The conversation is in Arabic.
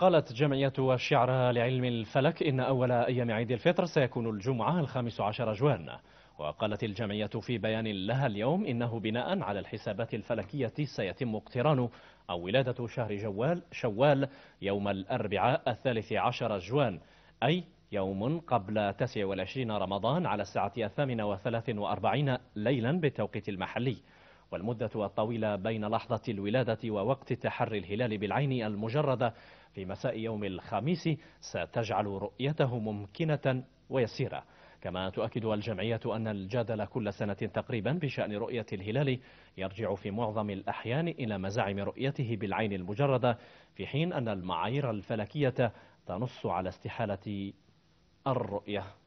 قالت جمعية الشعر لعلم الفلك إن أول أيام عيد الفطر سيكون الجمعة الخامس عشر جوان وقالت الجمعية في بيان لها اليوم إنه بناء على الحسابات الفلكية سيتم اقتران أو ولادة شهر جوال شوال يوم الأربعاء الثالث عشر جوان أي يوم قبل 29 رمضان على الساعة الثامنة وثلاث وأربعين ليلا بالتوقيت المحلي والمدة الطويلة بين لحظة الولادة ووقت تحري الهلال بالعين المجردة في مساء يوم الخميس ستجعل رؤيته ممكنة ويسيرة كما تؤكد الجمعية أن الجدل كل سنة تقريبا بشأن رؤية الهلال يرجع في معظم الأحيان إلى مزاعم رؤيته بالعين المجردة في حين أن المعايير الفلكية تنص على استحالة الرؤية